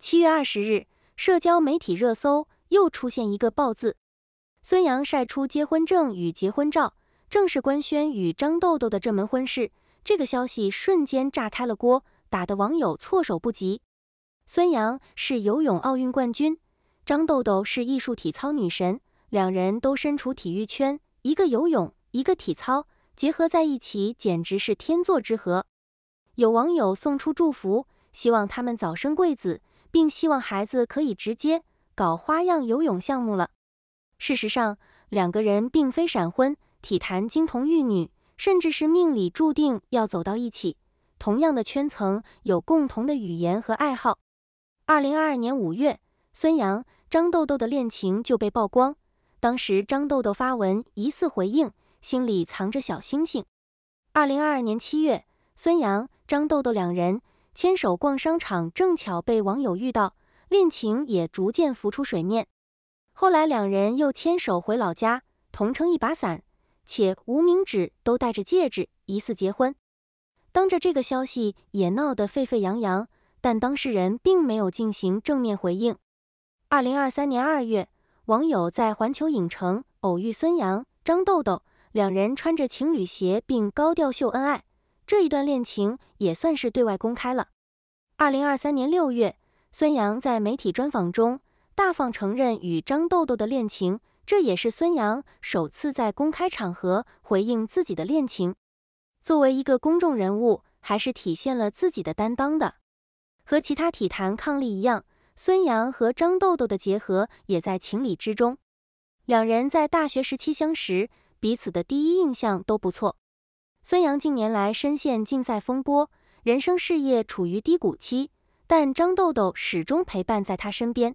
七月二十日，社交媒体热搜又出现一个“爆”字。孙杨晒出结婚证与结婚照，正式官宣与张豆豆的这门婚事。这个消息瞬间炸开了锅，打的网友措手不及。孙杨是游泳奥运冠军，张豆豆是艺术体操女神，两人都身处体育圈，一个游泳，一个体操，结合在一起简直是天作之合。有网友送出祝福，希望他们早生贵子。并希望孩子可以直接搞花样游泳项目了。事实上，两个人并非闪婚，体坛金童玉女，甚至是命里注定要走到一起。同样的圈层，有共同的语言和爱好。二零二二年五月，孙杨张豆豆的恋情就被曝光。当时张豆豆发文疑似回应，心里藏着小星星。二零二二年七月，孙杨张豆豆两人。牵手逛商场，正巧被网友遇到，恋情也逐渐浮出水面。后来两人又牵手回老家，同撑一把伞，且无名指都戴着戒指，疑似结婚。当着这个消息也闹得沸沸扬扬，但当事人并没有进行正面回应。二零二三年二月，网友在环球影城偶遇孙杨、张豆豆，两人穿着情侣鞋，并高调秀恩爱。这一段恋情也算是对外公开了。二零二三年六月，孙杨在媒体专访中大方承认与张豆豆的恋情，这也是孙杨首次在公开场合回应自己的恋情。作为一个公众人物，还是体现了自己的担当的。和其他体坛伉俪一样，孙杨和张豆豆的结合也在情理之中。两人在大学时期相识，彼此的第一印象都不错。孙杨近年来深陷竞赛风波，人生事业处于低谷期，但张豆豆始终陪伴在他身边。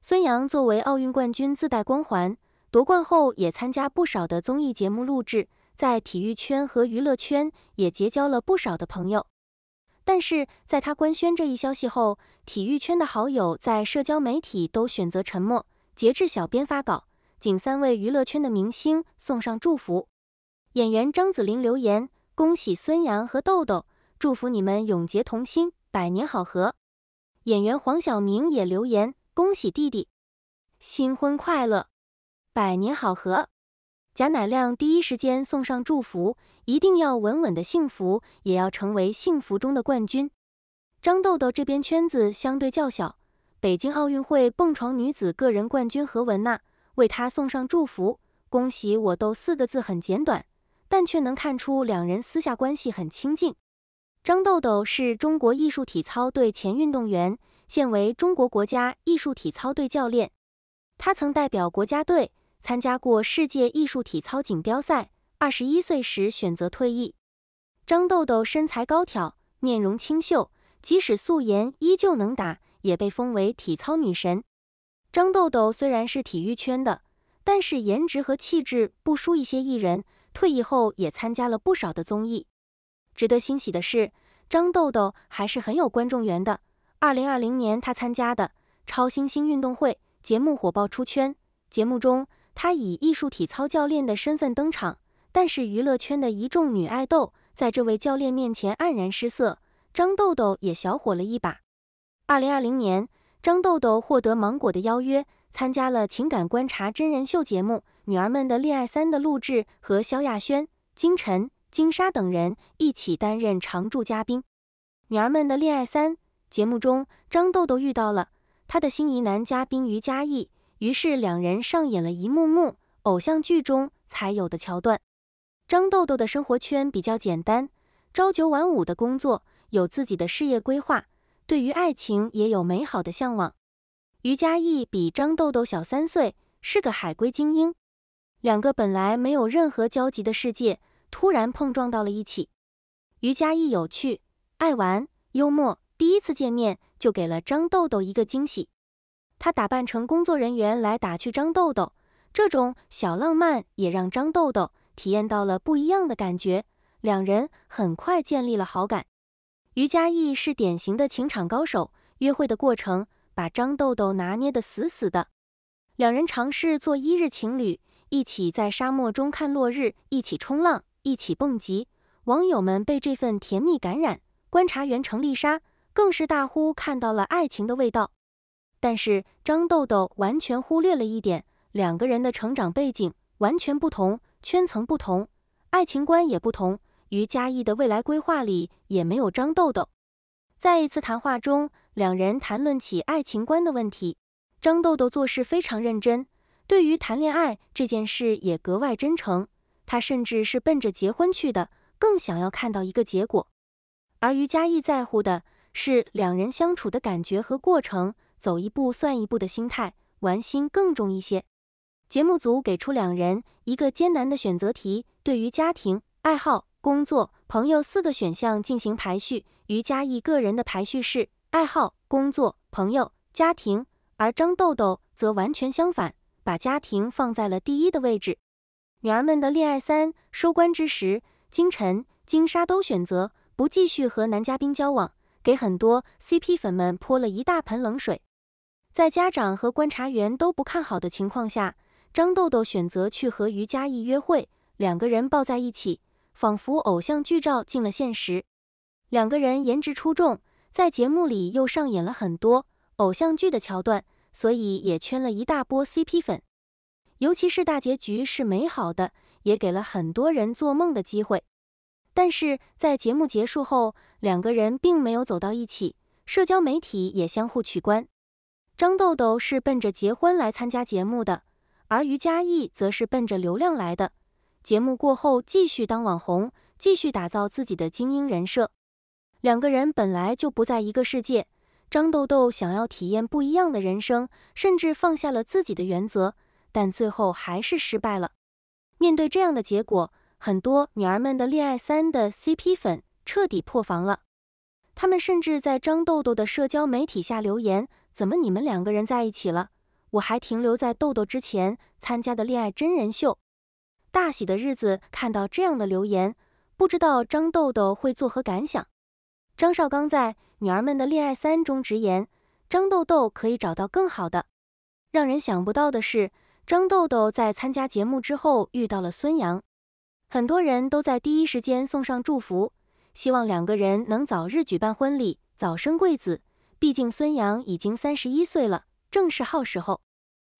孙杨作为奥运冠军自带光环，夺冠后也参加不少的综艺节目录制，在体育圈和娱乐圈也结交了不少的朋友。但是在他官宣这一消息后，体育圈的好友在社交媒体都选择沉默。截至小编发稿，仅三位娱乐圈的明星送上祝福。演员张子玲留言：“恭喜孙杨和豆豆，祝福你们永结同心，百年好合。”演员黄晓明也留言：“恭喜弟弟，新婚快乐，百年好合。”贾乃亮第一时间送上祝福：“一定要稳稳的幸福，也要成为幸福中的冠军。”张豆豆这边圈子相对较小，北京奥运会蹦床女子个人冠军何雯娜为她送上祝福：“恭喜我豆。”四个字很简短。但却能看出两人私下关系很亲近。张豆豆是中国艺术体操队前运动员，现为中国国家艺术体操队教练。他曾代表国家队参加过世界艺术体操锦标赛。二十一岁时选择退役。张豆豆身材高挑，面容清秀，即使素颜依旧能打，也被封为体操女神。张豆豆虽然是体育圈的，但是颜值和气质不输一些艺人。退役后也参加了不少的综艺。值得欣喜的是，张豆豆还是很有观众缘的。二零二零年，他参加的《超新星运动会》节目火爆出圈，节目中他以艺术体操教练的身份登场，但是娱乐圈的一众女爱豆在这位教练面前黯然失色，张豆豆也小火了一把。二零二零年，张豆豆获得芒果的邀约，参加了情感观察真人秀节目。女儿们的恋爱三的录制和萧亚轩、金晨、金莎等人一起担任常驻嘉宾。女儿们的恋爱三节目中，张豆豆遇到了他的心仪男嘉宾于嘉义，于是两人上演了一幕幕偶像剧中才有的桥段。张豆豆的生活圈比较简单，朝九晚五的工作，有自己的事业规划，对于爱情也有美好的向往。于嘉义比张豆豆小三岁，是个海归精英。两个本来没有任何交集的世界突然碰撞到了一起。于嘉义有趣、爱玩、幽默，第一次见面就给了张豆豆一个惊喜。他打扮成工作人员来打趣张豆豆，这种小浪漫也让张豆豆体验到了不一样的感觉。两人很快建立了好感。于嘉义是典型的情场高手，约会的过程把张豆豆拿捏得死死的。两人尝试做一日情侣。一起在沙漠中看落日，一起冲浪，一起蹦极。网友们被这份甜蜜感染，观察员程丽莎更是大呼看到了爱情的味道。但是张豆豆完全忽略了一点，两个人的成长背景完全不同，圈层不同，爱情观也不同。于嘉义的未来规划里也没有张豆豆。在一次谈话中，两人谈论起爱情观的问题，张豆豆做事非常认真。对于谈恋爱这件事也格外真诚，他甚至是奔着结婚去的，更想要看到一个结果。而于嘉义在乎的是两人相处的感觉和过程，走一步算一步的心态，玩心更重一些。节目组给出两人一个艰难的选择题，对于家庭、爱好、工作、朋友四个选项进行排序。于嘉义个人的排序是爱好、工作、朋友、家庭，而张豆豆则完全相反。把家庭放在了第一的位置，女儿们的恋爱三收官之时，金晨、金莎都选择不继续和男嘉宾交往，给很多 CP 粉们泼了一大盆冷水。在家长和观察员都不看好的情况下，张豆豆选择去和于嘉艺约会，两个人抱在一起，仿佛偶像剧照进了现实。两个人颜值出众，在节目里又上演了很多偶像剧的桥段。所以也圈了一大波 CP 粉，尤其是大结局是美好的，也给了很多人做梦的机会。但是在节目结束后，两个人并没有走到一起，社交媒体也相互取关。张豆豆是奔着结婚来参加节目的，而于嘉译则是奔着流量来的。节目过后继续当网红，继续打造自己的精英人设。两个人本来就不在一个世界。张豆豆想要体验不一样的人生，甚至放下了自己的原则，但最后还是失败了。面对这样的结果，很多女儿们的恋爱三的 CP 粉彻底破防了。他们甚至在张豆豆的社交媒体下留言：“怎么你们两个人在一起了？我还停留在豆豆之前参加的恋爱真人秀。”大喜的日子看到这样的留言，不知道张豆豆会作何感想？张绍刚在。女儿们的恋爱三中直言，张豆豆可以找到更好的。让人想不到的是，张豆豆在参加节目之后遇到了孙杨，很多人都在第一时间送上祝福，希望两个人能早日举办婚礼，早生贵子。毕竟孙杨已经三十一岁了，正是好时候。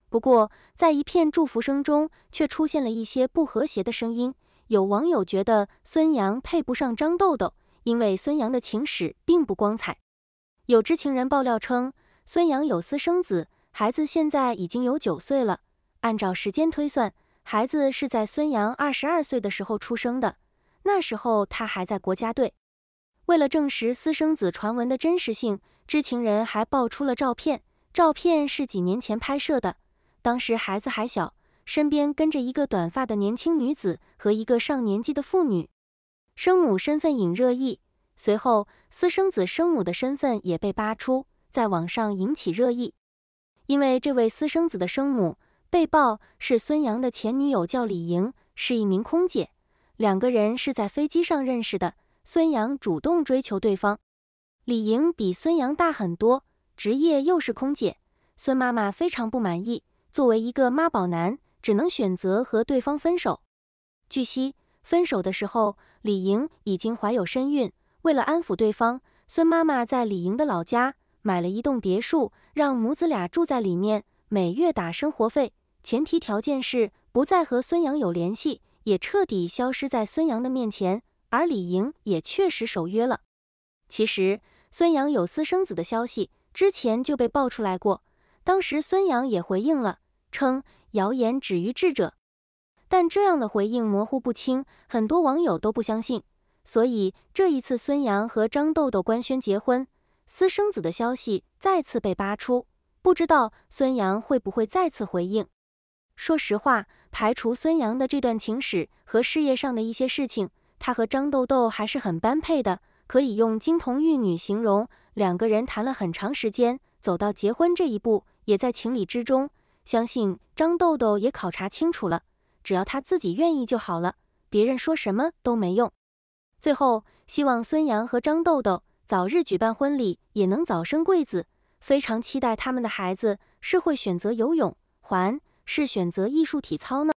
不过，在一片祝福声中，却出现了一些不和谐的声音。有网友觉得孙杨配不上张豆豆。因为孙杨的情史并不光彩，有知情人爆料称，孙杨有私生子，孩子现在已经有九岁了。按照时间推算，孩子是在孙杨二十二岁的时候出生的，那时候他还在国家队。为了证实私生子传闻的真实性，知情人还爆出了照片，照片是几年前拍摄的，当时孩子还小，身边跟着一个短发的年轻女子和一个上年纪的妇女。生母身份引热议，随后私生子生母的身份也被扒出，在网上引起热议。因为这位私生子的生母被曝是孙杨的前女友，叫李莹，是一名空姐，两个人是在飞机上认识的，孙杨主动追求对方。李莹比孙杨大很多，职业又是空姐，孙妈妈非常不满意，作为一个妈宝男，只能选择和对方分手。据悉。分手的时候，李莹已经怀有身孕。为了安抚对方，孙妈妈在李莹的老家买了一栋别墅，让母子俩住在里面，每月打生活费。前提条件是不再和孙杨有联系，也彻底消失在孙杨的面前。而李莹也确实守约了。其实，孙杨有私生子的消息之前就被爆出来过，当时孙杨也回应了，称谣言止于智者。但这样的回应模糊不清，很多网友都不相信。所以这一次，孙杨和张豆豆官宣结婚、私生子的消息再次被扒出，不知道孙杨会不会再次回应。说实话，排除孙杨的这段情史和事业上的一些事情，他和张豆豆还是很般配的，可以用金童玉女形容。两个人谈了很长时间，走到结婚这一步也在情理之中。相信张豆豆也考察清楚了。只要他自己愿意就好了，别人说什么都没用。最后，希望孙杨和张豆豆早日举办婚礼，也能早生贵子。非常期待他们的孩子是会选择游泳，还是选择艺术体操呢？